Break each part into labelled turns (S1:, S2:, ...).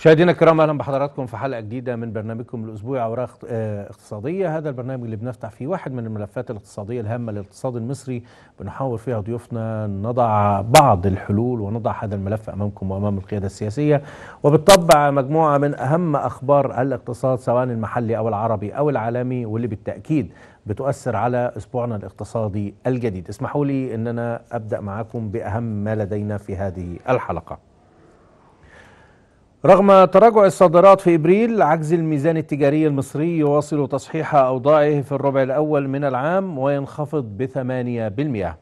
S1: مشاهدينا الكرام اهلا بحضراتكم في حلقه جديده من برنامجكم الاسبوعي اوراق آه، اقتصاديه هذا البرنامج اللي بنفتح فيه واحد من الملفات الاقتصاديه الهامه للاقتصاد المصري بنحاور فيها ضيوفنا نضع بعض الحلول ونضع هذا الملف امامكم وامام القياده السياسيه وبالطبع مجموعه من اهم اخبار الاقتصاد سواء المحلي او العربي او العالمي واللي بالتاكيد بتؤثر على اسبوعنا الاقتصادي الجديد اسمحوا لي ان انا ابدا معاكم باهم ما لدينا في هذه الحلقه رغم تراجع الصادرات في ابريل عجز الميزان التجاري المصري يواصل تصحيح اوضاعه في الربع الاول من العام وينخفض بثمانية بالمئة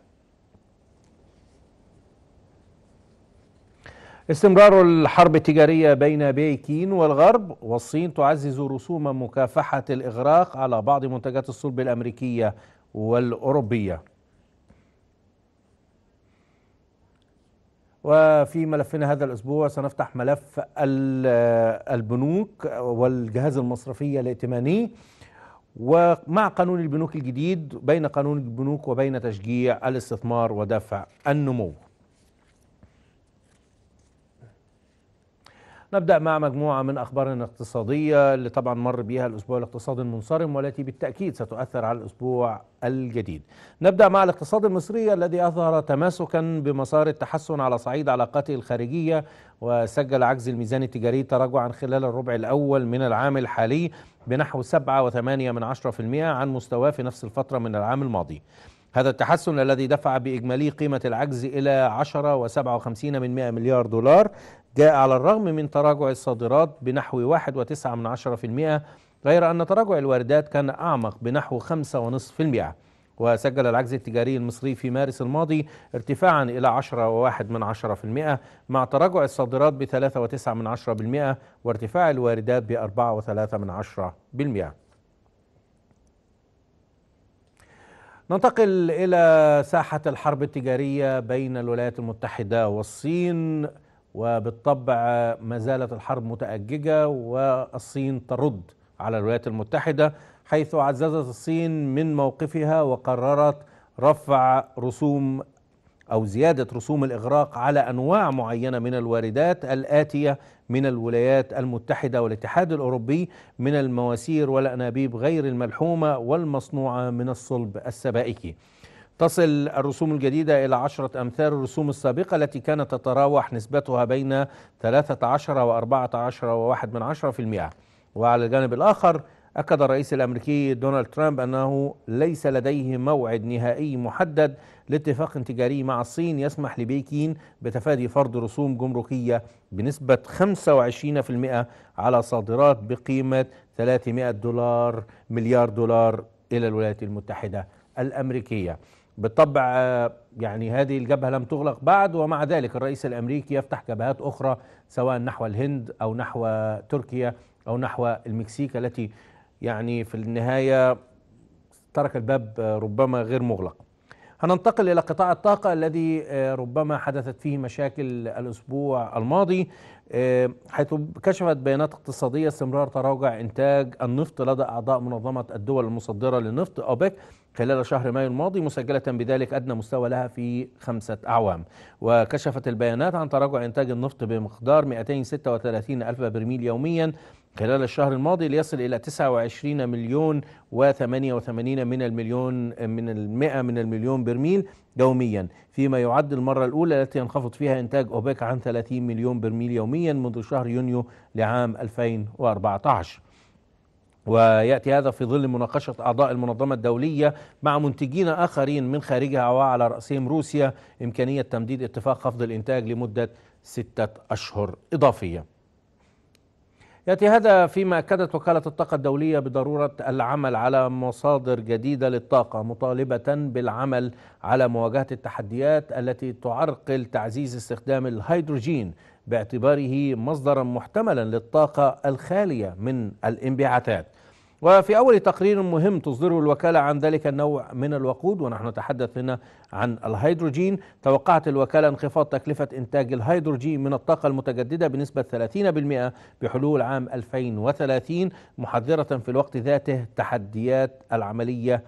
S1: استمرار الحرب التجارية بين بكين والغرب والصين تعزز رسوم مكافحة الإغراق على بعض منتجات الصلب الأمريكية والأوروبية وفي ملفنا هذا الأسبوع سنفتح ملف البنوك والجهاز المصرفي الائتماني ومع قانون البنوك الجديد بين قانون البنوك وبين تشجيع الاستثمار ودفع النمو نبدأ مع مجموعة من أخبارنا الاقتصادية اللي طبعا مر بها الأسبوع الاقتصادي المنصرم والتي بالتأكيد ستؤثر على الأسبوع الجديد نبدأ مع الاقتصاد المصري الذي أظهر تماسكا بمسار التحسن على صعيد علاقاته الخارجية وسجل عجز الميزان التجاري تراجعا خلال الربع الأول من العام الحالي بنحو 7.8% عن مستواه في نفس الفترة من العام الماضي هذا التحسن الذي دفع بإجمالي قيمة العجز إلى 10.57 مليار دولار جاء على الرغم من تراجع الصادرات بنحو 1.9% غير أن تراجع الواردات كان أعمق بنحو 5.5% وسجل العجز التجاري المصري في مارس الماضي ارتفاعا إلى 10.1 مع تراجع الصادرات ب 3.9 وارتفاع الواردات ب 4.3 ننتقل إلى ساحة الحرب التجارية بين الولايات المتحدة والصين وبالطبع ما زالت الحرب متأججة والصين ترد على الولايات المتحدة حيث عززت الصين من موقفها وقررت رفع رسوم أو زيادة رسوم الإغراق على أنواع معينة من الواردات الآتية من الولايات المتحدة والاتحاد الأوروبي من المواسير والأنابيب غير الملحومة والمصنوعة من الصلب السبائكي تصل الرسوم الجديدة إلى عشرة أمثال الرسوم السابقة التي كانت تتراوح نسبتها بين 13 و 14 1 من عشرة في المئة وعلى الجانب الآخر أكد الرئيس الأمريكي دونالد ترامب أنه ليس لديه موعد نهائي محدد لاتفاق تجاري مع الصين يسمح لبيكين بتفادي فرض رسوم جمركية بنسبة 25% على صادرات بقيمة 300 دولار مليار دولار إلى الولايات المتحدة الأمريكية بالطبع آه، يعني هذه الجبهة لم تغلق بعد ومع ذلك الرئيس الأمريكي يفتح جبهات أخرى سواء نحو الهند أو نحو تركيا أو نحو المكسيك التي يعني في النهاية ترك الباب آه، ربما غير مغلق هننتقل إلى قطاع الطاقة الذي آه، ربما حدثت فيه مشاكل الأسبوع الماضي حيث كشفت بيانات اقتصادية استمرار تراجع إنتاج النفط لدى أعضاء منظمة الدول المصدرة للنفط أوبك خلال شهر مايو الماضي مسجلة بذلك أدنى مستوى لها في خمسة أعوام وكشفت البيانات عن تراجع إنتاج النفط بمقدار 236 ألف برميل يوميا خلال الشهر الماضي ليصل إلى 29 مليون و88 من المليون من المئة من المليون برميل يوميا فيما يعد المرة الأولى التي ينخفض فيها إنتاج أوبك عن 30 مليون برميل يوميا منذ شهر يونيو لعام 2014 وياتي هذا في ظل مناقشه اعضاء المنظمه الدوليه مع منتجين اخرين من خارجها وعلى راسهم روسيا امكانيه تمديد اتفاق خفض الانتاج لمده سته اشهر اضافيه. ياتي هذا فيما اكدت وكاله الطاقه الدوليه بضروره العمل على مصادر جديده للطاقه مطالبه بالعمل على مواجهه التحديات التي تعرقل تعزيز استخدام الهيدروجين باعتباره مصدرا محتملا للطاقه الخاليه من الانبعاثات وفي أول تقرير مهم تصدره الوكالة عن ذلك النوع من الوقود ونحن نتحدث هنا عن الهيدروجين توقعت الوكالة انخفاض تكلفة إنتاج الهيدروجين من الطاقة المتجددة بنسبة 30% بحلول عام 2030 محذرة في الوقت ذاته تحديات العملية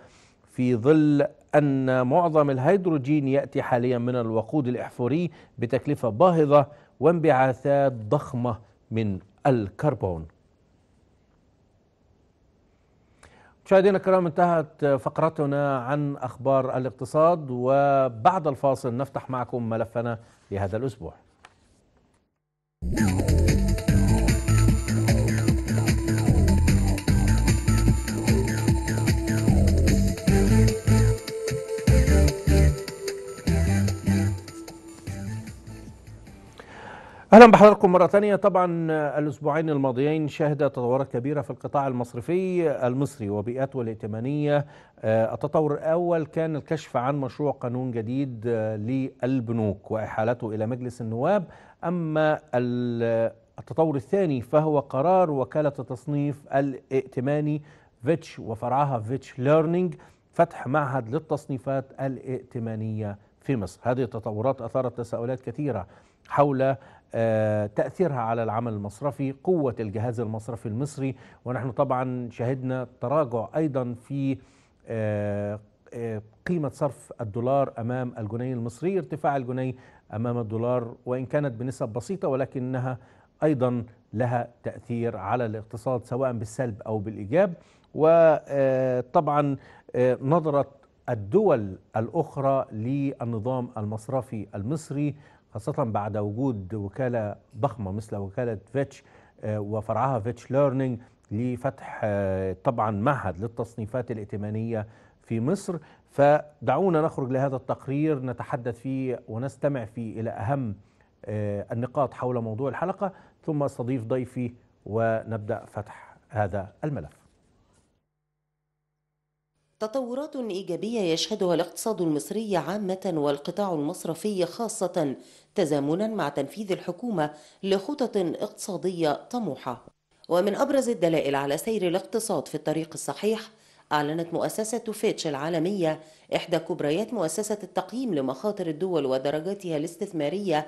S1: في ظل أن معظم الهيدروجين يأتي حاليا من الوقود الإحفوري بتكلفة باهظة وانبعاثات ضخمة من الكربون مشاهدينا الكرام انتهت فقرتنا عن اخبار الاقتصاد وبعد الفاصل نفتح معكم ملفنا لهذا الاسبوع. اهلا بحضراتكم مره ثانيه طبعا الاسبوعين الماضيين شهد تطورات كبيره في القطاع المصرفي المصري وبيئته الائتمانيه آه، التطور الاول كان الكشف عن مشروع قانون جديد آه، للبنوك واحالته الى مجلس النواب اما التطور الثاني فهو قرار وكاله التصنيف الائتماني فيتش وفرعها فيتش ليرنينج فتح معهد للتصنيفات الائتمانيه في مصر هذه التطورات اثارت تساؤلات كثيره حول آه، تأثيرها على العمل المصرفي قوة الجهاز المصرفي المصري ونحن طبعا شهدنا تراجع أيضا في آه، آه، قيمة صرف الدولار أمام الجنيه المصري ارتفاع الجنيه أمام الدولار وإن كانت بنسب بسيطة ولكنها أيضا لها تأثير على الاقتصاد سواء بالسلب أو بالإيجاب وطبعا نظرة الدول الأخرى للنظام المصرفي المصري خاصة بعد وجود وكالة ضخمة مثل وكالة فيتش آه، وفرعها فيتش ليرنينج لفتح آه، طبعا معهد للتصنيفات الائتمانية في مصر فدعونا نخرج لهذا التقرير نتحدث فيه ونستمع فيه إلى أهم آه، النقاط حول موضوع الحلقة ثم استضيف ضيفي ونبدأ فتح هذا الملف
S2: تطورات إيجابية يشهدها الاقتصاد المصري عامة والقطاع المصرفي خاصة تزامنا مع تنفيذ الحكومة لخطط اقتصادية طموحة ومن أبرز الدلائل على سير الاقتصاد في الطريق الصحيح أعلنت مؤسسة فيتش العالمية إحدى كبريات مؤسسة التقييم لمخاطر الدول ودرجاتها الاستثمارية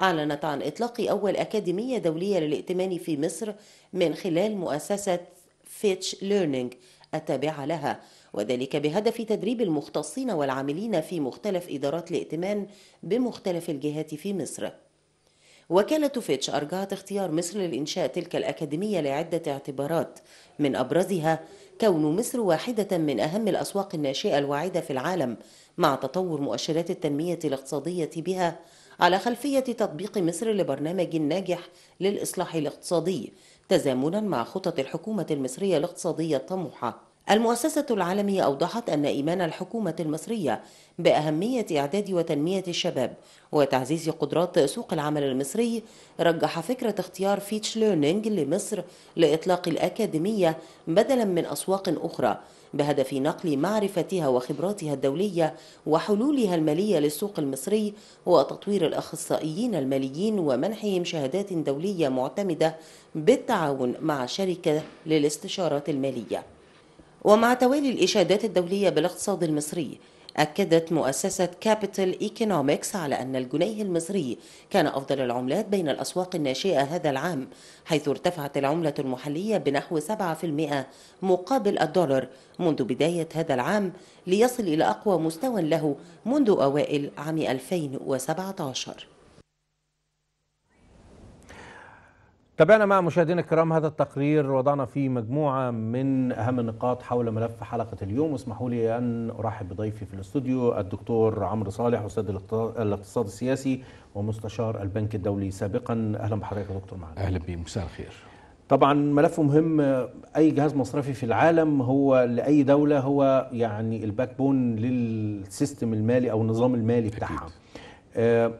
S2: أعلنت عن إطلاق أول أكاديمية دولية للائتمان في مصر من خلال مؤسسة فيتش ليرنينج التابعة لها وذلك بهدف تدريب المختصين والعاملين في مختلف إدارات الائتمان بمختلف الجهات في مصر وكالة فيتش أرجعت اختيار مصر لإنشاء تلك الأكاديمية لعدة اعتبارات من أبرزها كون مصر واحدة من أهم الأسواق الناشئة الواعدة في العالم مع تطور مؤشرات التنمية الاقتصادية بها على خلفية تطبيق مصر لبرنامج ناجح للإصلاح الاقتصادي تزامنا مع خطط الحكومة المصرية الاقتصادية الطموحة المؤسسة العالمية أوضحت أن إيمان الحكومة المصرية بأهمية إعداد وتنمية الشباب وتعزيز قدرات سوق العمل المصري رجح فكرة اختيار فيتش ليرنينج لمصر لإطلاق الأكاديمية بدلا من أسواق أخرى بهدف نقل معرفتها وخبراتها الدولية وحلولها المالية للسوق المصري وتطوير الأخصائيين الماليين ومنحهم شهادات دولية معتمدة بالتعاون مع شركة للاستشارات المالية ومع توالي الإشادات الدولية بالاقتصاد المصري أكدت مؤسسة كابيتال إيكونومكس على أن الجنيه المصري كان أفضل العملات بين الأسواق الناشئة هذا العام حيث ارتفعت العملة المحلية بنحو 7% مقابل الدولار منذ بداية هذا العام ليصل إلى أقوى مستوى له منذ أوائل عام 2017 تابعنا مع
S1: مشاهدينا الكرام هذا التقرير وضعنا فيه مجموعة من أهم النقاط حول ملف حلقة اليوم اسمحوا لي أن أرحب بضيفي في الاستوديو الدكتور عمرو صالح أستاذ الاقتصاد السياسي ومستشار البنك الدولي سابقا أهلا بحضرتك يا دكتور معنا أهلا بي مساء الخير طبعا ملف مهم أي جهاز مصرفي في العالم هو لأي دولة هو يعني الباك بون للسيستم المالي أو النظام المالي بتاعها آه،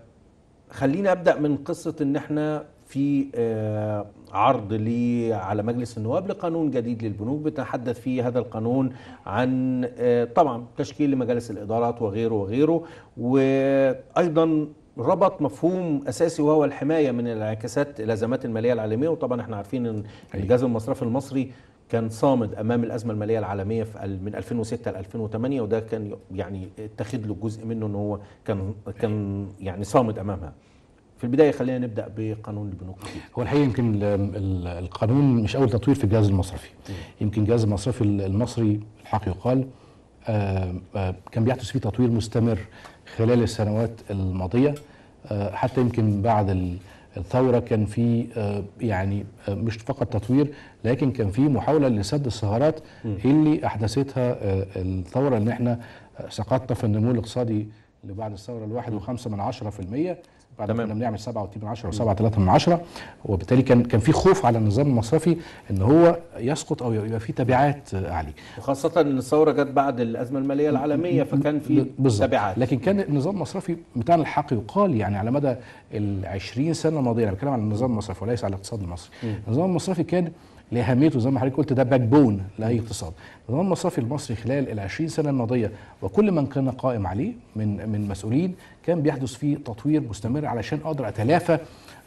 S1: خلينا أبدأ من قصة أن احنا في آه، عرض لي على مجلس النواب لقانون جديد للبنوك بتحدث فيه هذا القانون عن آه، طبعا تشكيل لمجالس الادارات وغيره وغيره وايضا ربط مفهوم اساسي وهو الحمايه من الانعكاسات الازمات الماليه العالميه وطبعا احنا عارفين ان أيوة. الجهاز المصرفي المصري كان صامد امام الازمه الماليه العالميه في من 2006 ل 2008 وده كان يعني اتخذ له جزء منه ان هو كان كان أيوة. يعني صامد امامها في البدايه خلينا نبدا بقانون البنوك هو الحقيقه يمكن
S3: القانون مش اول تطوير في الجهاز المصرفي يمكن الجهاز المصرفي المصري الحق يقال آه، آه، كان بيحدث فيه تطوير مستمر خلال السنوات الماضيه آه، حتى يمكن بعد الثوره كان في يعني مش فقط تطوير لكن كان في محاوله لسد الثغرات اللي احدثتها الثوره ان احنا سقطنا في النمو الاقتصادي اللي بعد الثوره ل 1.5% بعد ما كنا بنعمل 7 و 7.3 وبالتالي كان كان في خوف على النظام المصرفي ان هو يسقط او يبقى في تبعات عليه
S1: وخاصه ان الثوره جت بعد الازمه الماليه العالميه فكان في بالزبط. تبعات
S3: لكن كان النظام المصرفي بتاعنا الحق يقال يعني على مدى ال 20 سنه الماضيه انا بتكلم عن النظام المصرفي وليس على الاقتصاد المصري م. النظام المصرفي كان لاهميته زي ما حضرتك قلت ده باك بون لاي اقتصاد. النظام المصرفي المصري خلال ال 20 سنه الماضيه وكل من كان قائم عليه من من مسؤولين كان بيحدث فيه تطوير مستمر علشان اقدر اتلافى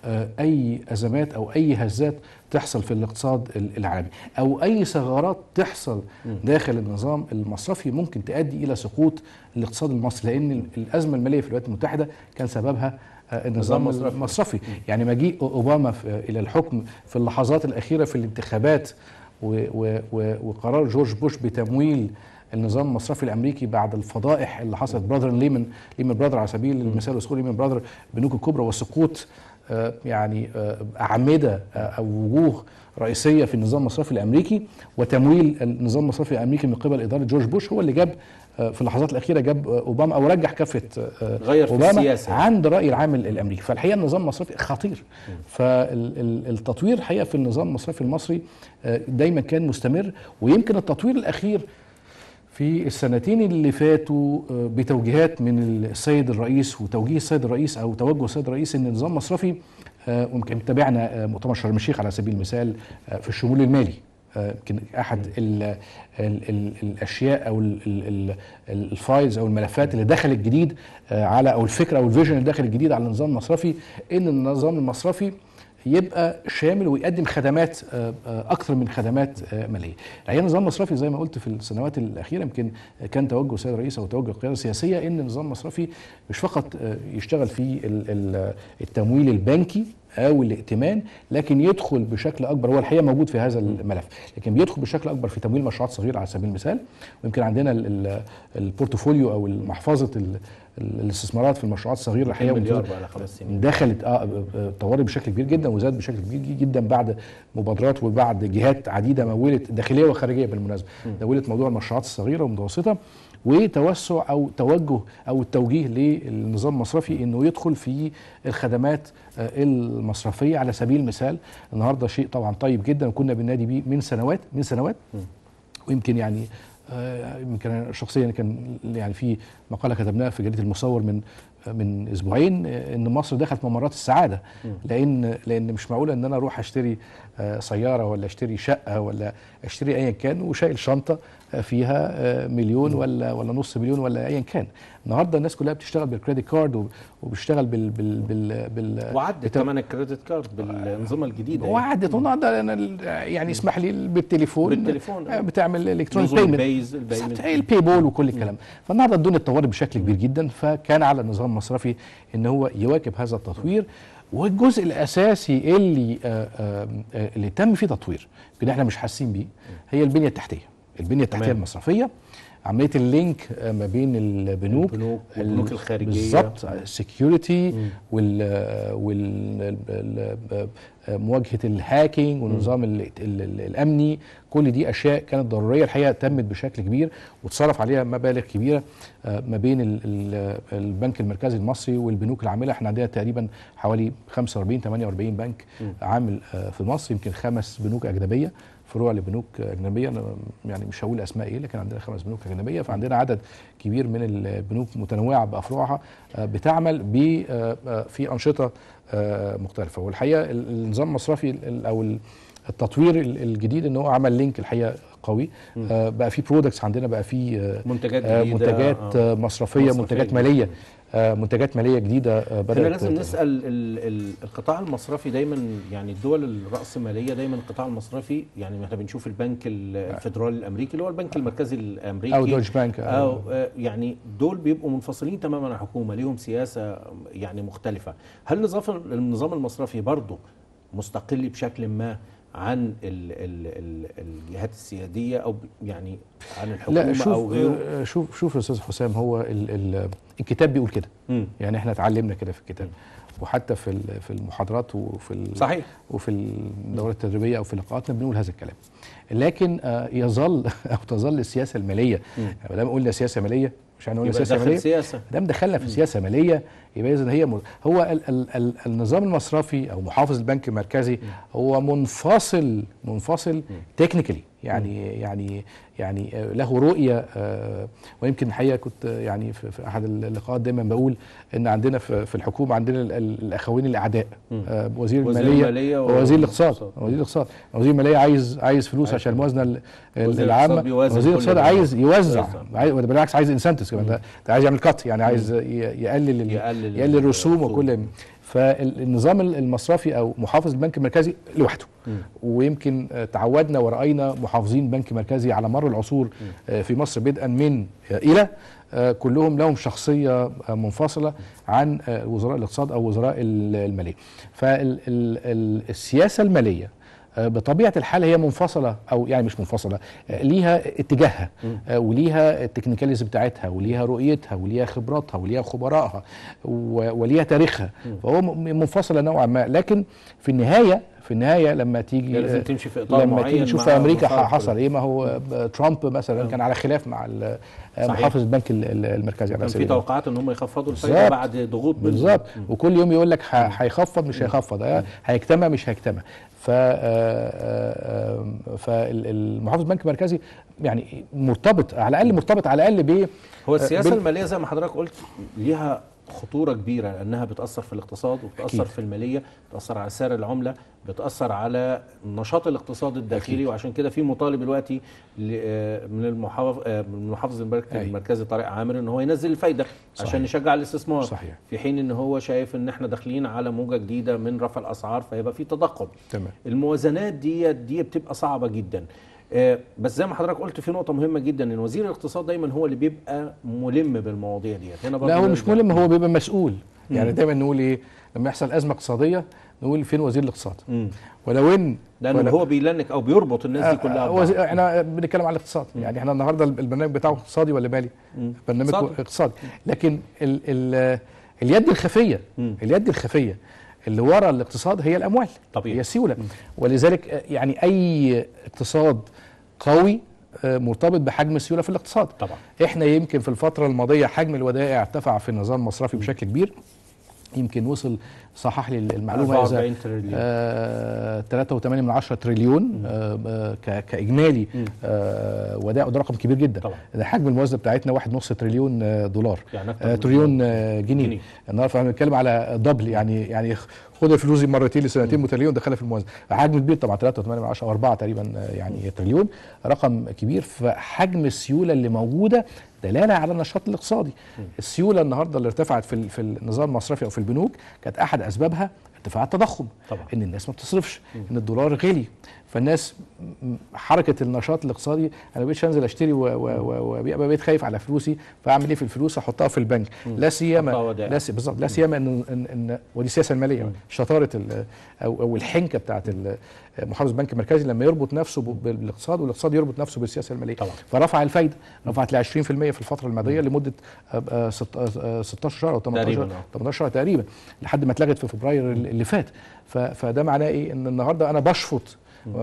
S3: آه، اي ازمات او اي هزات تحصل في الاقتصاد العالمي او اي ثغرات تحصل داخل النظام المصرفي ممكن تؤدي الى سقوط الاقتصاد المصري لان الازمه الماليه في الولايات المتحده كان سببها آه، النظام مصرفي. المصرفي يعني مجيء اوباما الى الحكم في اللحظات الاخيره في الانتخابات وقرار جورج بوش بتمويل النظام المصرفي الامريكي بعد الفضائح اللي حصلت براذر ليمن ليمن براذر على سبيل المثال وسقوط ليمن براذر البنوك الكبرى وسقوط يعني آه، اعمده آه، او وجوه رئيسيه في النظام المصرفي الامريكي وتمويل النظام المصرفي الامريكي من قبل اداره جورج بوش هو اللي جاب آه، في اللحظات الاخيره جاب اوباما او رجح كفه غير في اوباما السياسة. عند راي العام الامريكي فالحقيقه النظام المصرفي خطير فالتطوير الحقيقه في النظام المصرفي المصري دايما كان مستمر ويمكن التطوير الاخير في السنتين اللي فاتوا آه، بتوجيهات من السيد الرئيس وتوجيه السيد الرئيس او توجه السيد الرئيس ان النظام المصرفي ويمكن آه، تابعنا آه، مؤتمر شرم الشيخ على سبيل المثال في الشمول المالي يمكن احد الـ الـ الـ الاشياء او الفايلز او الملفات اللي دخلت جديد على او الفكره او الفيجن اللي دخلت الجديد على النظام المصرفي ان النظام المصرفي يبقى شامل ويقدم خدمات آه، آه، اكثر من خدمات آه، ماليه. الحقيقه نظام مصرفي زي ما قلت في السنوات الاخيره يمكن كان توجه السيد الرئيس او توجه القياده السياسيه ان النظام المصرفي مش فقط يشتغل في التمويل البنكي او الائتمان لكن يدخل بشكل اكبر هو الحقيقه موجود في هذا الملف لكن بيدخل بشكل اكبر في تمويل مشروعات صغيره على سبيل المثال ويمكن عندنا البورتفوليو او محفظه الاستثمارات في المشروعات الصغيره الحقيقه مليار بقى خمس سنين دخلت اه, آه،, آه، طورت بشكل كبير جدا وزادت بشكل كبير جدا بعد مبادرات وبعد جهات عديده مولت داخليه وخارجيه بالمناسبه مولت موضوع المشروعات الصغيره والمتوسطه وتوسع او توجه او التوجيه للنظام المصرفي انه يدخل في الخدمات آه، المصرفيه على سبيل المثال النهارده شيء طبعا طيب جدا وكنا بننادي بيه من سنوات من سنوات ويمكن يعني آه، يمكن آه شخصيا كان يعني في مقاله كتبناها في جريده المصور من من اسبوعين آه، ان مصر دخلت ممرات السعاده لان لان مش معقوله ان انا اروح اشتري آه، سياره ولا اشتري شقه ولا اشتري ايا كان وشايل شنطه فيها آه، مليون ولا ولا نص مليون ولا ايا كان النهارده الناس كلها بتشتغل بالكريدت كارد وبيشتغل بال بال بال, بال وعدت بتاع... كمان
S1: الكريدت كارد بالانظمه الجديده يعني.
S3: وعدت النهارده يعني اسمح لي بالتليفون بالتليفون آه، بتعمل الكترونيك بيمنت البي بول وكل الكلام فالنهارده الدنيا اتطورت بشكل كبير جدا فكان على النظام المصرفي ان هو يواكب هذا التطوير والجزء الاساسي اللي آآ آه، آآ اللي تم فيه تطوير يمكن احنا مش حاسين بيه هي البنيه التحتيه البنيه التحتيه المصرفيه عمليه اللينك آه، ما بين البنوك البنوك البنوك الخارجيه بالظبط السكيورتي آه، وال آه، مواجهه الهاكينج والنظام الامني كل دي اشياء كانت ضروريه الحقيقه تمت بشكل كبير وتصرف عليها مبالغ كبيره ما بين البنك المركزي المصري والبنوك العامله احنا عندنا تقريبا حوالي 45 48 بنك عامل في مصر يمكن خمس بنوك اجنبيه فروع لبنوك اجنبيه انا يعني مش هقول اسماء ايه لكن عندنا خمس بنوك اجنبيه فعندنا عدد كبير من البنوك متنوعه بافروعها آه، بتعمل آه، آه، في انشطه مختلفه والحقيقه النظام المصرفي او التطوير الجديد ان هو عمل لينك الحقيقه قوي بقى في برودكتس عندنا بقى في منتجات جديدة منتجات مصرفيه, مصرفية منتجات ماليه آه، منتجات ماليه جديده آه، بدات احنا لازم
S1: نسال القطاع المصرفي دايما يعني الدول الراسماليه دايما القطاع المصرفي يعني احنا بنشوف البنك آه. الفدرالي الامريكي اللي هو البنك المركزي الامريكي او دوج بانك أو, او يعني دول بيبقوا منفصلين تماما عن الحكومه ليهم سياسه يعني مختلفه هل نظام النظام المصرفي برضه مستقل بشكل ما عن ال ال ال الجهات السياديه او يعني عن الحكومه لا شوف او غيره
S3: آه، شوف شوف يا استاذ حسام هو ال ال الكتاب بيقول كده يعني احنا اتعلمنا كده في الكتاب وحتى في في المحاضرات وفي صحيح وفي الدورات التدريبيه او في لقاءاتنا بنقول هذا الكلام لكن آه، يظل او تظل السياسه الماليه ما دام قلنا سياسه ماليه مش هنقول يعني سياسه ماليه سياسه دام دخلنا في سياسه ماليه يبقى اذا هي مل... هو ال... ال... ال... النظام المصرفي او محافظ البنك المركزي م. هو منفصل منفصل تكنيكلي يعني م. يعني يعني له رؤيه آه، ويمكن الحقيقه كنت آه، يعني في احد اللقاءات دايما بقول ان عندنا في الحكومه عندنا الاخوين الاعداء آه، وزير, الماليه, ووزير الاقتصاد وزير الاقتصاد وزير الماليه عايز عايز فلوس عشان الموازنه العامه وزير الاقتصاد عايز يوزع بالعكس عايز انسنتس كمان ده عايز يعمل كات يعني عايز يقلل يقلل يعني الرسوم وكل فالنظام المصرفي او محافظ البنك المركزي لوحده م. ويمكن تعودنا وراينا محافظين بنك مركزي على مر العصور م. آه، في مصر بدءا من الى آه، كلهم لهم شخصيه آه، منفصله عن وزراء الاقتصاد او وزراء الماليه فالسياسه الماليه آه، بطبيعه الحال هي منفصله او يعني مش منفصله آه، ليها اتجاهها آه، وليها التكنيكاليز بتاعتها وليها رؤيتها وليها خبراتها وليها خبرائها وليها تاريخها فهو منفصله نوعا ما لكن في النهايه في النهايه لما تيجي يعني لازم تمشي في اطار لما معين تيجي تشوف في امريكا حصل ايه ما هو ترامب مثلا نعم. كان على خلاف مع محافظ البنك المركزي كان في توقعات
S1: ان هم يخفضوا الفايده بعد ضغوط بالظبط
S3: وكل يوم يقول لك هيخفض مش هيخفض آه، هيجتمع مش هيجتمع ف آه، آه، فالمحافظ البنك المركزي يعني مرتبط على الاقل مرتبط على الاقل ب هو السياسه الماليه
S1: زي ما حضرتك قلت ليها خطوره كبيره لانها بتاثر في الاقتصاد وبتاثر أكيد. في الماليه بتاثر على سعر العمله بتاثر على النشاط الاقتصادي الداخلي أكيد. وعشان كده في مطالب دلوقتي آه، من المحافظ آه، من محافظ المركزي طارق عامر ان هو ينزل الفايده صحيح. عشان يشجع الاستثمار صحيح. في حين ان هو شايف ان احنا داخلين على موجه جديده من رفع الاسعار فيبقى في تضخم تمام. الموازنات دي دي بتبقى صعبه جدا آه، بس زي ما حضرتك قلت في نقطه مهمه جدا ان وزير الاقتصاد دايما هو اللي بيبقى ملم بالمواضيع ديت هنا لا هو مش ملم
S3: هو بيبقى مسؤول يعني دايما نقول ايه لما يحصل ازمه اقتصاديه نقول فين وزير الاقتصاد مم. ولو ان لانه هو
S1: بيلنك او بيربط الناس دي آه، كلها آه، وزي...
S3: احنا بنتكلم على الاقتصاد يعني احنا النهارده البرنامج بتاعه اقتصادي ولا مالي برنامج اقتصادي لكن ال ال اليد الخفيه اليد الخفيه اللي ورا الاقتصاد هي الاموال طبيعي. هي السيوله ولذلك آه، يعني اي اقتصاد قوي آه، مرتبط بحجم السيوله في الاقتصاد طبعا احنا يمكن في الفتره الماضيه حجم الودائع ارتفع في النظام المصرفي بشكل كبير يمكن وصل صحح لي المعلومه اذا آه 3.8 من 10 تريليون آه, آه، كاجمالي آه وده ده رقم كبير جدا طبعا. ده حجم الموازنه بتاعتنا 1.5 آه، يعني آه، تريليون دولار يعني آه تريليون آه جنيه, النهارده فاحنا بنتكلم على دبل يعني يعني خد الفلوس مرتين لسنتين متتاليين ودخلها في الموازنه حجم كبير طبعا 3.8 او 4 تقريبا يعني تريليون رقم كبير فحجم السيوله اللي موجوده دلاله على النشاط الاقتصادي السيوله النهارده اللي ارتفعت في في النظام المصرفي او في البنوك كانت احد اسبابها ارتفاع التضخم طبعا. ان الناس ما بتصرفش ان الدولار غلي فالناس حركه النشاط الاقتصادي انا بقيتش انزل اشتري وابقى بقيت خايف على فلوسي فاعمل ايه في الفلوس احطها في البنك لا سيما لا بالظبط لا سيما ان ان ودي السياسه الماليه شطاره او او الحنكه بتاعه محافظ البنك المركزي لما يربط نفسه بالاقتصاد والاقتصاد يربط نفسه بالسياسه الماليه طبعا. فرفع الفايده رفعت ل 20% في الفتره الماضيه لمده 16 شهر او 18 18 آه. شهر تقريبا لحد ما اتلغت في فبراير اللي فات فده معناه ايه ان النهارده انا بشفط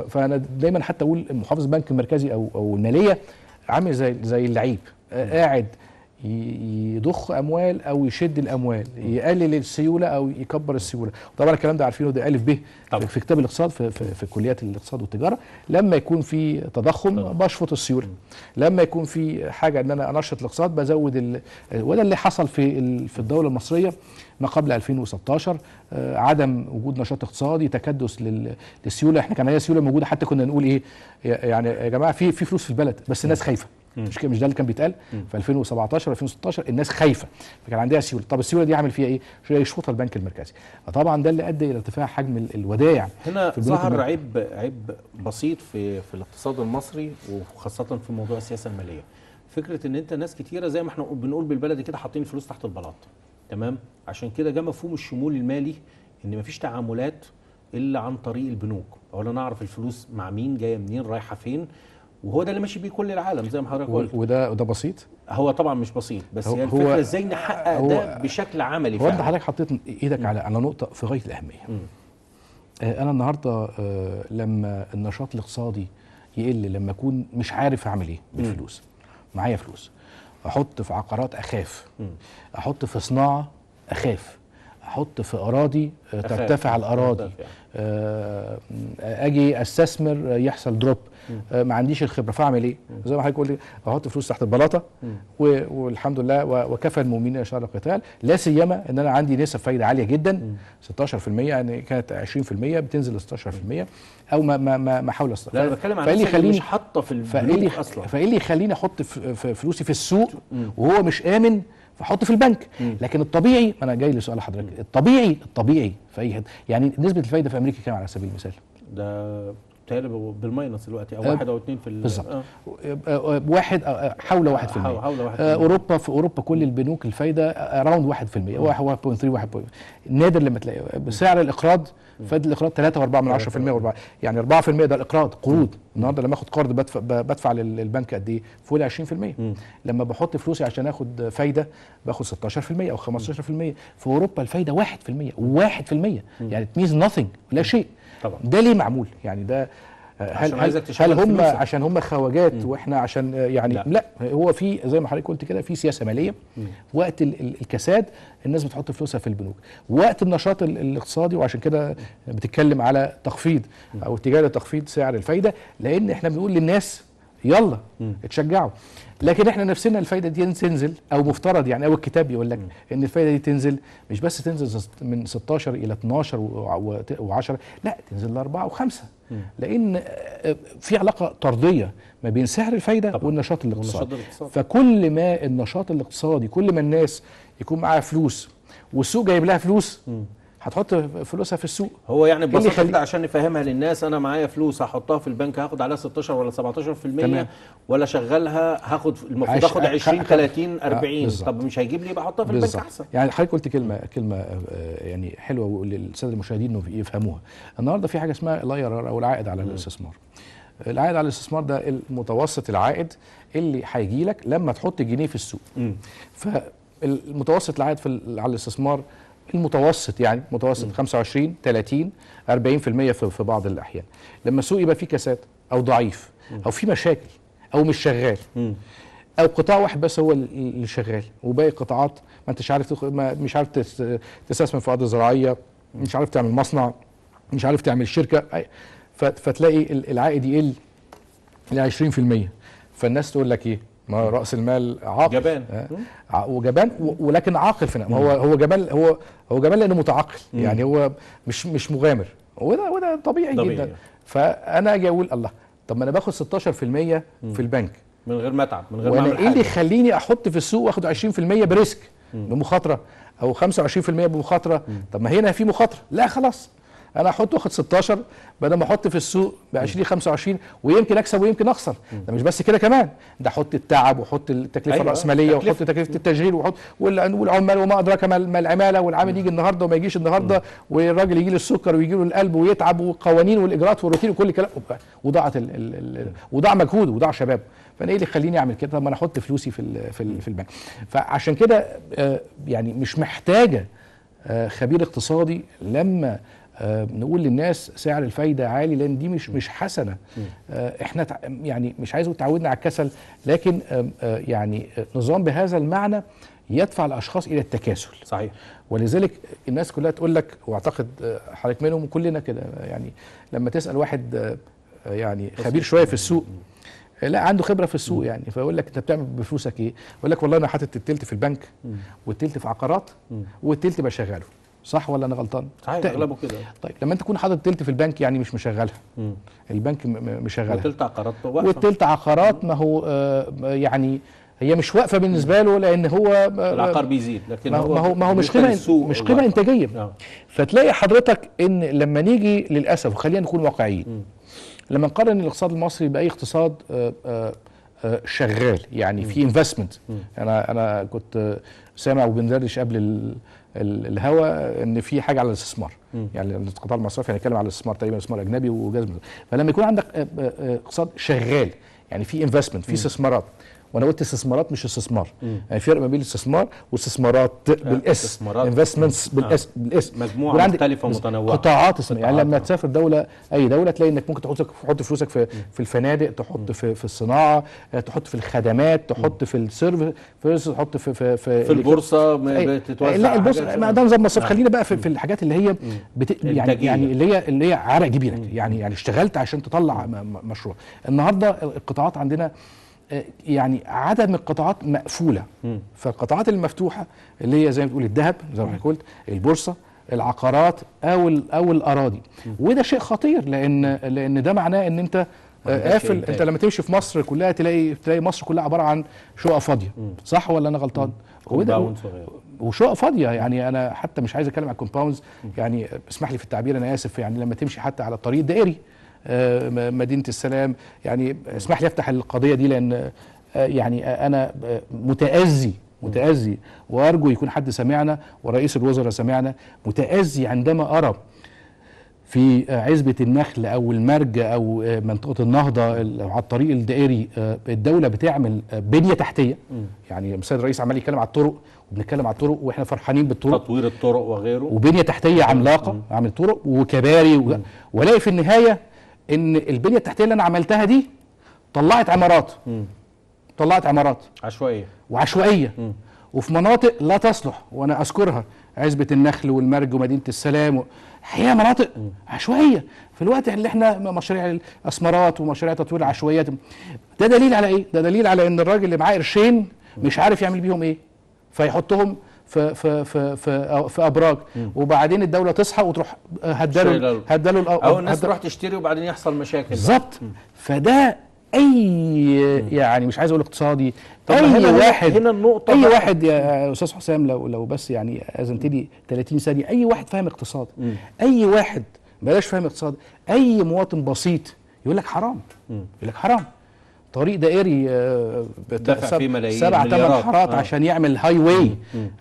S3: فانا دايما حتى اقول محافظ البنك المركزي او او الماليه عامل زي زي اللعيب قاعد يضخ اموال او يشد الاموال يقلل السيوله او يكبر السيوله طبعا الكلام ده عارفينه ده الف ب في كتاب الاقتصاد في, في, في كليات الاقتصاد والتجاره لما يكون في تضخم بشفط السيوله لما يكون في حاجه ان انا انشط الاقتصاد بزود ال... وده اللي حصل في في الدوله المصريه ما قبل 2016 آه، عدم وجود نشاط اقتصادي تكدس للسيوله احنا كان هي سيوله موجوده حتى كنا نقول ايه يعني يا جماعه في في فلوس في البلد بس الناس خايفه مش كده مش ده اللي كان بيتقال في 2017 2016 الناس خايفه فكان عندها سيوله طب السيوله دي عامل فيها ايه يشوطها البنك المركزي فطبعا ده اللي ادى الى ارتفاع حجم الودائع هنا ظهر عيب
S1: عيب بسيط في في الاقتصاد المصري وخاصه في موضوع السياسه الماليه فكره ان انت ناس كتيره زي ما احنا بنقول بالبلدي كده حاطين الفلوس تحت البلاط تمام عشان كده جه مفهوم الشمول المالي ان مفيش تعاملات الا عن طريق البنوك اولا اعرف الفلوس مع مين جايه منين رايحه فين وهو ده اللي ماشي بيه كل العالم زي ما حضرتك قلت
S3: وده وده بسيط
S1: هو طبعا مش بسيط بس هي يعني الفكره ازاي نحقق ده بشكل عملي هو انت حضرتك
S3: حطيت ايدك على على نقطه في غايه الاهميه آه، انا النهارده آه، لما النشاط الاقتصادي يقل لما اكون مش عارف اعمل ايه بالفلوس معايا فلوس احط في عقارات اخاف احط في صناعه اخاف احط في اراضي آه، ترتفع الاراضي يعني. آه، آه، اجي استثمر يحصل دروب ما عنديش الخبره فاعمل ايه زي ما حضرتك قلت احط فلوس تحت البلاطه والحمد لله وكفى المؤمنين شر القتال لا سيما ان انا عندي نسب فايده عاليه جدا 16% يعني كانت 20% بتنزل 16% او ما ما ما حول لا انا بتكلم عن اللي مش حاطه
S1: في البنوك اصلا فايه
S3: اللي يخليني احط فلوسي في السوق وهو مش امن فحط في البنك لكن الطبيعي ما انا جاي لسؤال حضرتك الطبيعي الطبيعي في اي حد يعني نسبه الفايده في امريكا كام على سبيل المثال
S1: ده بتهيألي بالماينس دلوقتي او واحد او اثنين في بالظبط
S3: آه. واحد أه، حول 1% حول, في 1% أه، اوروبا في اوروبا كل البنوك الفايده اراوند 1% 1.3 بوينت نادر لما تلاقي سعر الاقراض فد الاقراض 3 و4 من 10% يعني 4% ده الاقراض قروض النهارده لما اخد قرض بدفع, بدفع للبنك قد ايه؟ فوق ال 20% م. لما بحط فلوسي عشان اخد فايده باخد 16% او 15% في اوروبا الفايده 1% 1% يعني ات ميز ناثينج لا شيء طبعا ده ليه معمول يعني ده هل هل, هل هم عشان هم خواجات مم. واحنا عشان يعني لا, لا هو في زي ما حضرتك قلت كده في سياسه ماليه مم. وقت الكساد الناس بتحط فلوسها في البنوك وقت النشاط الاقتصادي وعشان كده بتتكلم على تخفيض مم. او اتجاه لتخفيض سعر الفايده لان احنا بنقول للناس يلا اتشجعوا لكن احنا نفسنا الفايده دي تنزل او مفترض يعني او الكتاب يقول لك ان الفايده دي تنزل مش بس تنزل من 16 الى 12 و10 لا تنزل ل 4 و5 لان آه، في علاقه طرديه ما بين سعر الفايده طبعا. والنشاط الاقتصادي فكل ما النشاط الاقتصادي كل ما الناس يكون معاها فلوس والسوق جايب لها فلوس هتحط فلوسها في السوق
S1: هو يعني إيه ببساطه خلي... كده عشان نفهمها للناس انا معايا فلوس هحطها في البنك هاخد عليها 16 ولا 17% تمام. ولا شغلها هاخد المفروض اخد 20 30 40 آه, آه، طب مش هيجيب لي يبقى احطها في بالزبط. البنك احسن
S3: يعني حضرتك قلت كلمه كلمه آه، آه، يعني حلوه للساده المشاهدين انه يفهموها النهارده في حاجه اسمها الايرار او العائد على الاستثمار العائد على الاستثمار ده المتوسط العائد اللي هيجي لك لما تحط جنيه في السوق م. فالمتوسط العائد في على الاستثمار المتوسط يعني متوسط 25 30 40% في بعض الاحيان لما السوق يبقى فيه كساد او ضعيف او فيه مشاكل او مش شغال او قطاع واحد بس هو اللي شغال وباقي القطاعات ما انتش عارف تخ... ما مش عارف تستثمر في ارض زراعيه مش عارف تعمل مصنع مش عارف تعمل شركه فتلاقي العائد يقل ل 20% فالناس تقول لك ايه ما راس المال عاقل جبان آه. وجبان ولكن عاقل في هو هو جبان هو هو جبان لانه متعاقل يعني هو مش مش مغامر وده وده طبيعي, طبيعي. جدا فانا اجي اقول الله طب ما انا باخد 16% في البنك
S1: من غير ما اتعب من غير ما اعمل ايه اللي
S3: يخليني احط في السوق واخد 20% بريسك مم. بمخاطره او 25% بمخاطره مم. طب ما هنا في مخاطره لا خلاص انا احط واخد 16 بدل ما احط في السوق ب 20 25 ويمكن اكسب ويمكن اخسر ده مش بس كده كمان ده احط التعب واحط التكلفه أيوة الراسماليه واحط تكلفه التشغيل واحط والعمال وما ادراك ما العماله والعامل يجي النهارده وما يجيش النهارده والراجل يجي له السكر ويجي له القلب ويتعب والقوانين والاجراءات والروتين وكل الكلام وضاعت وضاع مجهوده وضاع شبابه فانا ايه اللي يخليني اعمل كده طب ما انا احط فلوسي في في, في البنك فعشان كده آه، يعني مش محتاجه آه، خبير اقتصادي لما آه، نقول للناس سعر الفايده عالي لان دي مش مش حسنه آه، احنا يعني مش عايز تعودنا على الكسل لكن آه، يعني نظام بهذا المعنى يدفع الاشخاص الى التكاسل صحيح ولذلك الناس كلها تقول لك واعتقد حضرتك منهم كلنا كده يعني لما تسال واحد يعني خبير شويه في السوق لا عنده خبره في السوق يعني فيقول لك انت بتعمل بفلوسك ايه؟ يقول لك والله انا حاطط التلت في البنك والتلت في عقارات والتلت بشغله صح ولا انا غلطان صحيح اغلبه كده طيب لما انت تكون حاطط تلت في البنك يعني مش مشغلها مم. البنك مشغلها وتلت
S1: عقارات واقفه والتلت
S3: عقارات ما هو آه يعني هي مش واقفه بالنسبه له لان هو آه، العقار بيزيد
S1: لكن ما هو ما هو, ما هو مش قيمه مش قيمه
S3: انتاجيه آه. فتلاقي حضرتك ان لما نيجي للاسف خلينا نكون واقعيين لما نقارن الاقتصاد المصري باي اقتصاد آه، شغال يعني في انفستمنت انا انا كنت سامع وبندردش قبل الهوى ان في حاجه على الاستثمار يعني القطاع المصرفي هنتكلم على الاستثمار تقريبا استثمار اجنبي وجزم فلما يكون عندك آه، آه، آه، اقتصاد شغال يعني في انفستمنت في استثمارات وانا قلت استثمارات مش استثمار يعني فرق ما بين الاستثمار واستثمارات بالاس انفستمنتس بالاس بالاس مجموعه مختلفه متنوعه قطاعات اسمها يعني لما تسافر دوله اي دوله تلاقي انك ممكن تحط تحط فلوسك في في الفنادق تحط في في الصناعه آه، تحط في الخدمات تحط في السيرفيس تحط في في في, في البورصه
S1: بتتوزع لا البورصه ما ده نظام
S3: مصرف آه. خلينا بقى في, في الحاجات اللي هي بت يعني يعني اللي هي اللي هي عرق جبينك يعني يعني اشتغلت عشان تطلع مشروع النهارده القطاعات عندنا آه، يعني عدد من القطاعات مقفوله فالقطاعات المفتوحه اللي هي زي ما بتقول الذهب زي ما قلت البورصه العقارات او او الاراضي وده شيء خطير لان لان ده معناه ان انت آه، قافل انت لما تمشي في مصر كلها تلاقي تلاقي مصر كلها عباره عن شقق فاضيه صح ولا انا غلطان وشقق فاضيه يعني انا حتى مش عايز اتكلم على الكومباوندز يعني آه، اسمح لي في التعبير انا اسف يعني لما تمشي حتى على الطريق الدائري آه، مدينه السلام يعني اسمح لي افتح القضيه دي لان آه، يعني انا آه، متاذي متاذي وارجو يكون حد سمعنا ورئيس الوزراء سمعنا متاذي عندما ارى في عزبة النخل أو المرج أو منطقة النهضة على الطريق الدائري الدولة بتعمل بنية تحتية يعني السيد الرئيس عمال يتكلم على الطرق وبنتكلم على الطرق واحنا فرحانين بالطرق
S1: تطوير الطرق وغيره
S3: وبنية تحتية عملاقة عامل طرق وكباري ولاقي في النهاية ان البنيه التحتيه اللي انا عملتها دي طلعت عمارات م. طلعت عمارات عشوائيه وعشوائيه م. وفي مناطق لا تصلح وانا اذكرها عزبه النخل والمرج ومدينه السلام و... هي مناطق م. عشوائيه في الوقت اللي احنا مشاريع الاسمرات ومشاريع تطوير العشوائيات ده دليل على ايه؟ ده دليل على ان الراجل اللي معاه قرشين مش عارف يعمل بيهم ايه فيحطهم في في في في, في ابراج مم. وبعدين الدوله تصحى وتروح هدله آه، هدله او الناس تروح
S1: تشتري وبعدين يحصل مشاكل بالظبط
S3: فده اي يعني مش عايز اقول اقتصادي اي هنا واحد هنا النقطه اي واحد يا استاذ حسام لو لو بس يعني اذنت لي 30 ثانيه اي واحد فاهم اقتصاد اي واحد بلاش فاهم اقتصاد اي مواطن بسيط يقول لك حرام يقول لك حرام طريق دائري آه، دفع فيه ملايين سبع ثمان حارات آه. عشان يعمل هاي واي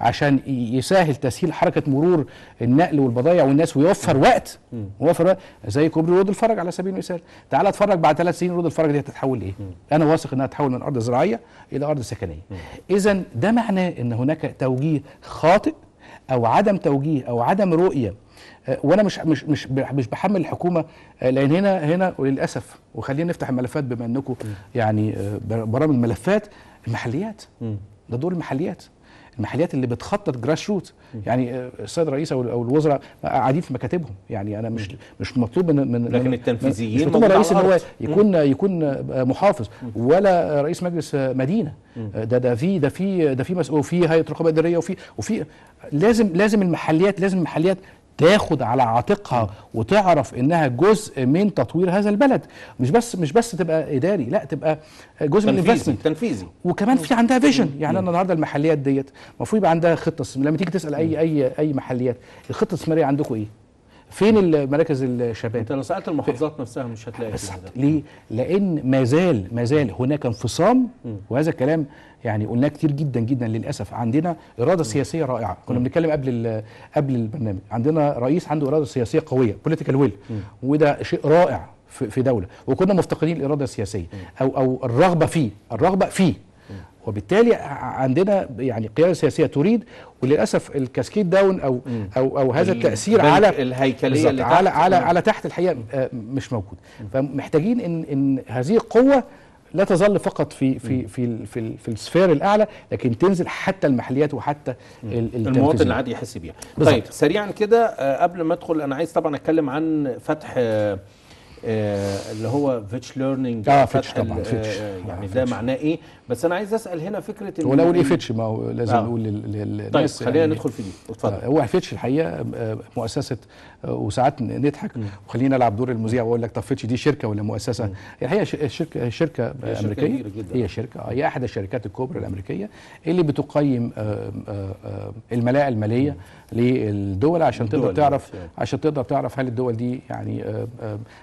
S3: عشان يسهل تسهيل حركه مرور النقل والبضائع والناس ويوفر وقت ويوفر وقت زي كوبري رود الفرج على سبيل المثال تعال اتفرج بعد ثلاث سنين رود الفرج دي هتتحول لايه؟ انا واثق انها تتحول من ارض زراعيه الى ارض سكنيه اذا ده معناه ان هناك توجيه خاطئ او عدم توجيه او عدم رؤيه أه، وانا مش مش مش مش بحمل الحكومه أه، لان هنا هنا وللاسف وخلينا نفتح الملفات بما انكم يعني أه، برامج الملفات المحليات ده دور المحليات المحليات اللي بتخطط جراس روت يعني السيد الرئيس او الوزراء قاعدين في مكاتبهم يعني انا مش مش مطلوب من من لكن التنفيذيين مش مطلوب الرئيس ان هو يكون يكون محافظ ولا رئيس مجلس مدينه ده ده في ده في ده في مسؤول وفي هيئه رقابه اداريه وفي وفي لازم لازم المحليات لازم المحليات تاخد على عاتقها وتعرف انها جزء من تطوير هذا البلد مش بس مش بس تبقى اداري لا تبقى جزء من الانفستمنت تنفيذي وكمان في عندها فيجن يعني انا النهارده المحليات ديت المفروض يبقى عندها خطه لما تيجي تسال اي اي اي محليات الخطه الاستثماريه عندكم ايه فين مراكز الشباب انت
S1: لو سالت المحافظات نفسها مش هتلاقي بس
S3: ليه لان ما زال ما زال هناك انفصام وهذا الكلام يعني قلناه كتير جدا جدا للاسف عندنا اراده سياسيه رائعه كنا بنتكلم قبل قبل البرنامج عندنا رئيس عنده اراده سياسيه قويه بوليتيكال ويل وده شيء رائع في دوله وكنا مفتقدين الاراده السياسيه او او الرغبه فيه الرغبه فيه وبالتالي عندنا يعني قياده سياسيه تريد وللاسف الكاسكيد داون او او او هذا التاثير على الهيكليه اللي على تحت على نعم. على تحت الحقيقه آه، مش موجود فمحتاجين ان ان هذه القوه لا تظل فقط في في في في, في السفير الاعلى لكن تنزل حتى المحليات وحتى المواطن العادي
S1: يحس بيها طيب سريعا كده آه، قبل ما ادخل انا عايز طبعا اتكلم عن فتح آه، آه، اللي هو فيتش ليرنينج اه فيتش طبعا فيتش آه، آه، يعني ده معناه ايه بس انا عايز اسال هنا فكره ان ولو ليه فيتش ما هو لازم آه. نقول
S3: طيب، للناس طيب خلينا يعني ندخل في دي اتفضل هو فيتش الحقيقه مؤسسه وساعات نضحك وخليني العب دور المذيع واقول لك طب فيتش دي شركه ولا مؤسسه؟ الحقيقه شركه شركه امريكيه هي شركه هي احدى الشركات الكبرى الامريكيه اللي بتقيم الملاءه الماليه للدول عشان تقدر تعرف يعني. عشان تقدر تعرف هل الدول دي يعني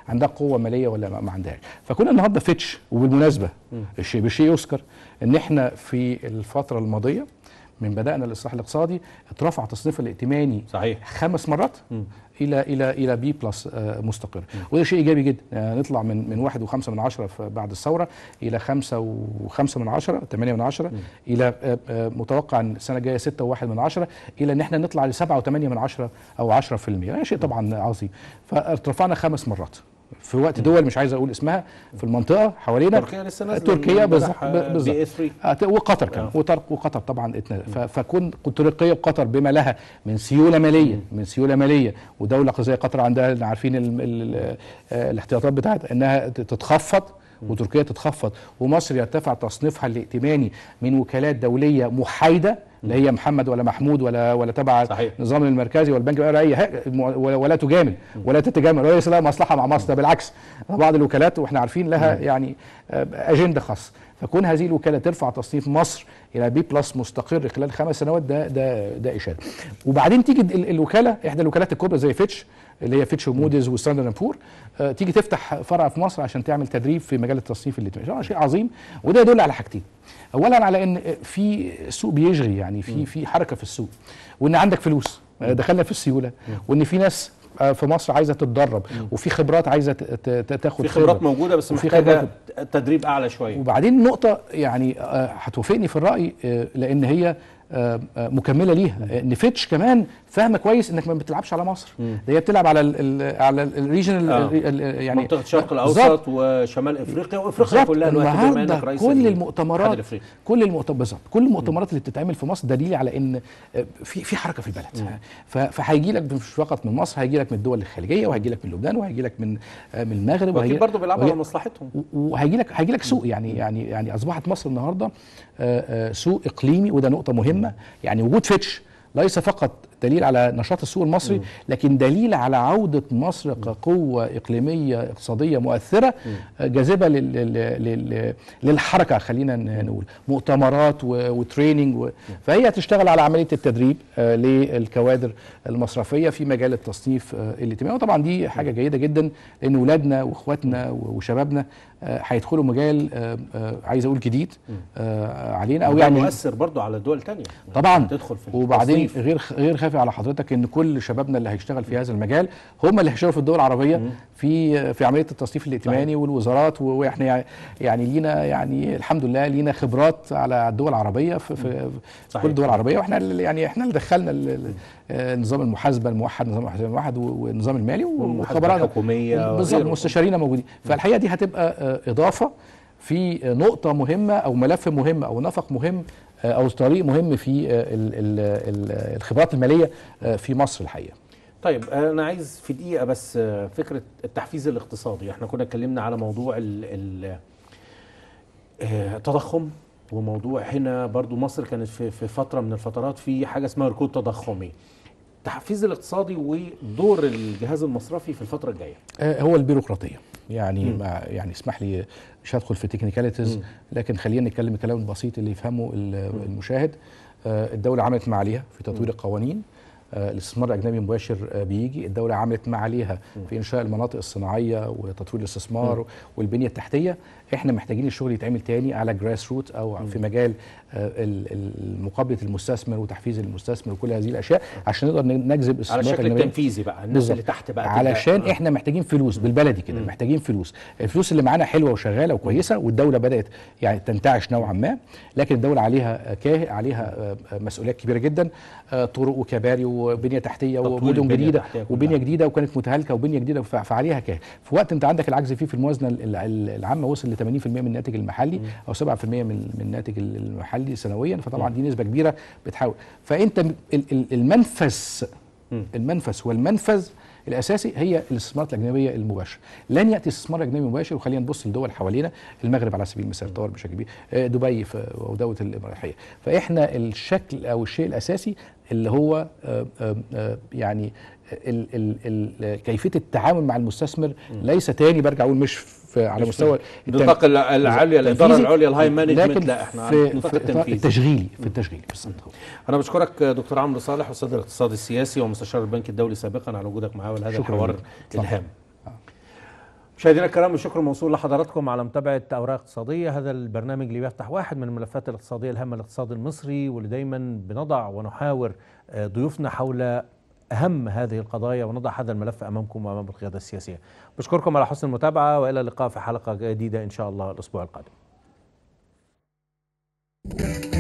S3: عندها قوه ماليه ولا ما عندهاش فكنا النهارده فيتش وبالمناسبه الشيء بالشيء يذكر ان احنا في الفتره الماضيه من بدانا الاصلاح الاقتصادي اترفع تصنيف الائتماني صحيح خمس مرات الى الى الى بي بلس آه، مستقر وده شيء ايجابي جدا يعني نطلع من من 1.5 من 10 بعد الثوره الى 5 و5 من 10 8 من 10 الى آه، آه، متوقع ان السنه الجايه 6 و1 من 10 الى ان احنا نطلع ل 7 و8 من 10 او 10% يعني شيء طبعا عظيم فرفعنا خمس مرات في وقت دول مش عايز اقول اسمها في المنطقه حوالينا تركيا لسه نازله تركيا بالظبط آه، وقطر كمان آه. وقطر طبعا فكون تركيا وقطر بما لها من سيوله ماليه من سيوله ماليه ودوله زي قطر عندها عارفين آه، الاحتياطات بتاعتها انها تتخفض وتركيا تتخفض ومصر يرتفع تصنيفها الائتماني من وكالات دوليه محايده اللي هي محمد ولا محمود ولا ولا تبع نظام النظام المركزي والبنك اي ولا تجامل ولا تتجامل وليس لها مصلحه مع مصر بالعكس بعض الوكالات واحنا عارفين لها نعم. يعني آه، اجنده خاصه فكون هذه الوكاله ترفع تصنيف مصر الى بي بلس مستقر خلال خمس سنوات ده ده ده اشاده وبعدين تيجي الوكاله احدى الوكالات الكبرى زي فيتش اللي هي فيتش وموديز وستاندرد بور آه تيجي تفتح فرع في مصر عشان تعمل تدريب في مجال التصنيف اللي تمشي. شيء عظيم وده يدل على حاجتين اولا على ان في سوق بيشغي يعني في في حركه في السوق وان عندك فلوس آه، دخلنا في السيوله وان في ناس آه، في مصر عايزه تتدرب وفي خبرات عايزه تاخد في خبرات موجوده بس محتاجه
S1: تدريب اعلى شويه
S3: وبعدين نقطه يعني آه، هتوافقني في الراي آه، لان هي مكمله ليها ان فيتش كمان فاهمه كويس انك ما بتلعبش على مصر ده هي بتلعب على على الريجن آه. يعني منطقه الشرق آه، الاوسط
S1: وشمال افريقيا وافريقيا كلها دلوقتي رئيس كل
S3: المؤتمرات كل المؤتمرات بالظبط كل المؤتمرات اللي بتتعمل في مصر دليل على ان آه، في في حركه في البلد فهيجي لك مش فقط من مصر هيجي لك من الدول الخليجيه وهيجي لك من لبنان وهيجي لك من آه، من المغرب وهيجي برضه بيلعبوا على مصلحتهم وهيجي لك هيجي لك سوق يعني يعني يعني اصبحت مصر النهارده آه، آه، سوق اقليمي وده نقطه مهمه يعني وجود فيتش ليس فقط دليل على نشاط السوق المصري م. لكن دليل على عودة مصر كقوة إقليمية اقتصادية مؤثرة جاذبة للحركة خلينا نقول مؤتمرات وتريننج فهي تشتغل على عملية التدريب آه، للكوادر المصرفية في مجال التصنيف آه، الاجتماعي وطبعا دي حاجة جيدة جدا لأن ولادنا وإخواتنا وشبابنا آه، هيدخلوا مجال عايز اقول جديد علينا او يعني مؤثر
S1: برضو على دول ثانيه طبعا تدخل في وبعدين
S3: غير غير كافي على حضرتك ان كل شبابنا اللي هيشتغل في هذا المجال هم اللي هيشتغلوا في الدول العربيه في في عمليه التصنيف الائتماني والوزارات واحنا يعني لينا يعني الحمد لله لينا خبرات على الدول العربيه في, في كل الدول العربيه واحنا يعني احنا اللي دخلنا نظام المحاسبه الموحد نظام المحاسبه الموحد والنظام المالي وخبراتنا الحكوميه بالظبط مستشارينا موجودين فالحقيقه دي هتبقى آه، اضافه في نقطه مهمه او ملف مهم او نفق مهم آه، او طريق مهم في آه، الخبرات الماليه آه، في مصر الحقيقه
S1: طيب انا عايز في دقيقه بس فكره التحفيز الاقتصادي احنا كنا اتكلمنا على موضوع التضخم وموضوع هنا برضو مصر كانت في فتره من الفترات في حاجه اسمها ركود تضخمي التحفيز الاقتصادي ودور الجهاز المصرفي في الفتره الجايه
S3: هو البيروقراطيه يعني ما يعني اسمح لي مش هدخل في تكنيكاليتيز لكن خلينا نتكلم الكلام البسيط اللي يفهمه المشاهد آه، الدوله عملت ما عليها في تطوير القوانين آه، الاستثمار الاجنبي المباشر آه، بيجي الدوله عملت ما عليها في انشاء المناطق الصناعيه وتطوير الاستثمار والبنيه التحتيه احنا محتاجين الشغل يتعمل تاني على جراس روت او م. في مجال آه، مقابله المستثمر وتحفيز المستثمر وكل هذه الاشياء عشان نقدر نجذب على الشكل التنفيذي بقى الناس اللي تحت بقى علشان احنا محتاجين فلوس بالبلدي كده محتاجين فلوس الفلوس اللي معانا حلوه وشغاله وكويسه والدوله بدات يعني تنتعش نوعا ما لكن الدوله عليها كاه عليها آه، آه، مسؤوليات كبيره جدا طرق وكباري وبنيه تحتيه ومدن جديده وبنيه جديده وكانت متهالكه وبنيه جديده فعليها كاه في وقت انت عندك العجز فيه في الموازنه العامه وصل 80% من الناتج المحلي او 7% من الناتج المحلي سنويا فطبعا دي نسبه كبيره بتحاول فانت المنفذ المنفذ والمنفذ الاساسي هي الاستثمارات الاجنبيه المباشره لن ياتي استثمار اجنبي مباشر وخلينا نبص لدول حوالينا المغرب على سبيل المثال طور بشكل كبير آه، دبي ودوله الاماراتيه فاحنا الشكل او الشيء الاساسي اللي هو آه، آه، يعني كيفيه التعامل مع المستثمر ليس تاني برجع اقول مش في على مستوى النطاق العالي الاداره العليا الهاي مانجمنت لا احنا في النطاق التنفيذي التشغيلي
S1: في التشغيلي بالظبط انا بشكرك دكتور عمرو صالح استاذ الاقتصاد السياسي ومستشار البنك الدولي سابقا على وجودك معايا ولهذا الحوار الهام مشاهدينا الكرام الشكر موصول لحضراتكم على متابعة أوراق اقتصادية هذا البرنامج اللي بيفتح واحد من الملفات الاقتصادية الهامة للاقتصاد المصري واللي دايما بنضع ونحاور آه، ضيوفنا حول أهم هذه القضايا ونضع هذا الملف أمامكم وأمام القيادة السياسية بشكركم على حسن المتابعة وإلى اللقاء في حلقة جديدة إن شاء الله الأسبوع القادم